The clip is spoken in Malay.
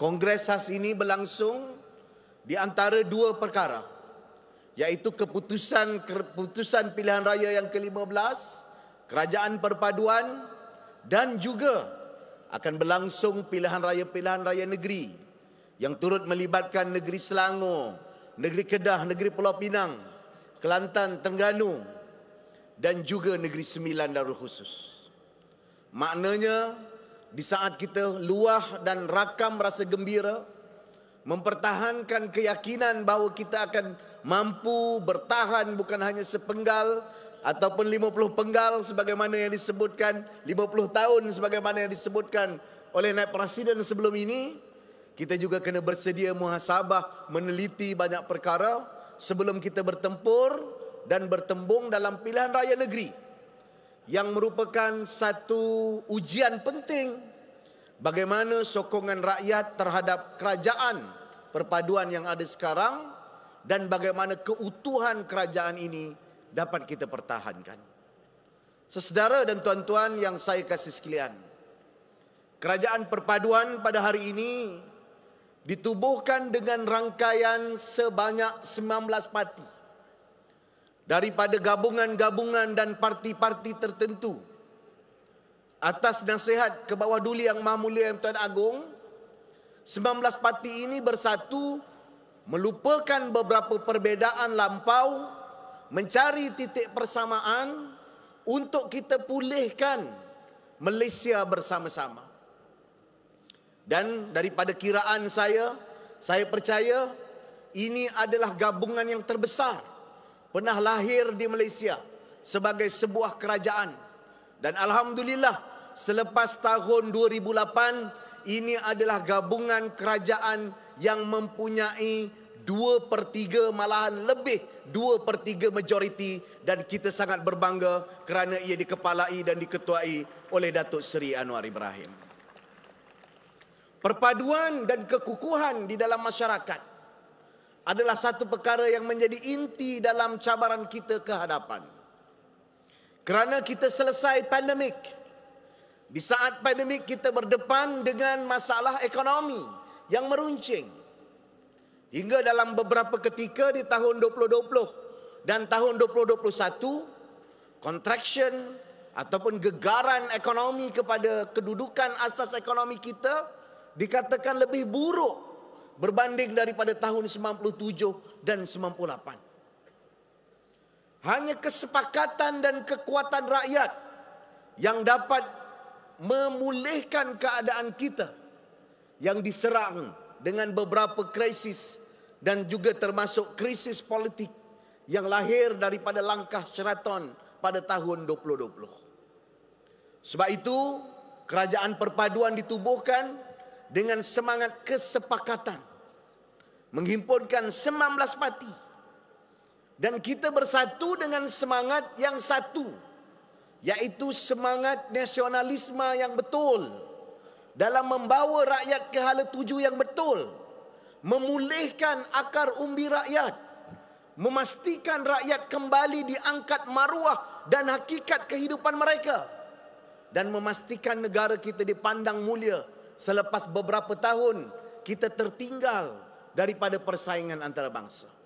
Kongres khas ini berlangsung di antara dua perkara iaitu keputusan keputusan pilihan raya yang ke-15 kerajaan perpaduan dan juga akan berlangsung pilihan raya-pilihan raya negeri yang turut melibatkan negeri Selangor, negeri Kedah, negeri Pulau Pinang, Kelantan, Terengganu dan juga negeri Sembilan Darul Khusus. Maknanya di saat kita luah dan rakam rasa gembira mempertahankan keyakinan bahawa kita akan mampu bertahan bukan hanya sepenggal ataupun 50 penggal sebagaimana yang disebutkan 50 tahun sebagaimana yang disebutkan oleh naib presiden sebelum ini kita juga kena bersedia muhasabah meneliti banyak perkara sebelum kita bertempur dan bertembung dalam pilihan raya negeri yang merupakan satu ujian penting bagaimana sokongan rakyat terhadap kerajaan perpaduan yang ada sekarang dan bagaimana keutuhan kerajaan ini dapat kita pertahankan. Sesedara dan tuan-tuan yang saya kasih sekalian, kerajaan perpaduan pada hari ini ditubuhkan dengan rangkaian sebanyak 19 parti daripada gabungan-gabungan dan parti-parti tertentu atas nasihat ke bawah duli yang maha mulia yang tuan agung 19 parti ini bersatu melupakan beberapa perbezaan lampau mencari titik persamaan untuk kita pulihkan Malaysia bersama-sama dan daripada kiraan saya saya percaya ini adalah gabungan yang terbesar pernah lahir di Malaysia sebagai sebuah kerajaan dan alhamdulillah selepas tahun 2008 ini adalah gabungan kerajaan yang mempunyai 2/3 malahan lebih 2/3 majoriti dan kita sangat berbangga kerana ia dikepalai dan diketuai oleh Datuk Seri Anwar Ibrahim. Perpaduan dan kekukuhan di dalam masyarakat adalah satu perkara yang menjadi inti dalam cabaran kita ke hadapan. Kerana kita selesai pandemik. Di saat pandemik kita berdepan dengan masalah ekonomi yang meruncing. Hingga dalam beberapa ketika di tahun 2020 dan tahun 2021, contraction ataupun gegaran ekonomi kepada kedudukan asas ekonomi kita dikatakan lebih buruk berbanding daripada tahun 97 dan 98. Hanya kesepakatan dan kekuatan rakyat yang dapat memulihkan keadaan kita yang diserang dengan beberapa krisis dan juga termasuk krisis politik yang lahir daripada langkah Seraton pada tahun 2020. Sebab itu, kerajaan perpaduan ditubuhkan dengan semangat kesepakatan menghimpunkan 19 parti dan kita bersatu dengan semangat yang satu yaitu semangat nasionalisme yang betul dalam membawa rakyat ke hala tuju yang betul memulihkan akar umbi rakyat memastikan rakyat kembali diangkat maruah dan hakikat kehidupan mereka dan memastikan negara kita dipandang mulia selepas beberapa tahun kita tertinggal daripada persaingan antara bangsa.